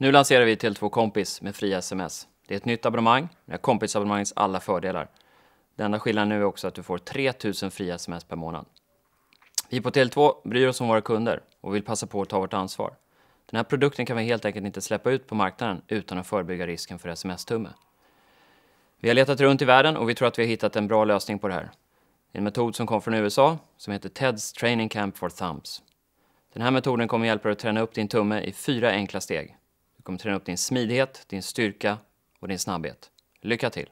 Nu lanserar vi Tele2 Kompis med fria sms. Det är ett nytt abonnemang med kompisabonnemangets alla fördelar. Den enda skillnaden nu är också att du får 3000 fria sms per månad. Vi på Tele2 bryr oss om våra kunder och vill passa på att ta vårt ansvar. Den här produkten kan vi helt enkelt inte släppa ut på marknaden utan att förebygga risken för sms-tumme. Vi har letat runt i världen och vi tror att vi har hittat en bra lösning på det här. En metod som kom från USA som heter TED's Training Camp for Thumbs. Den här metoden kommer hjälpa dig att träna upp din tumme i fyra enkla steg kommer träna upp din smidighet, din styrka och din snabbhet. Lycka till!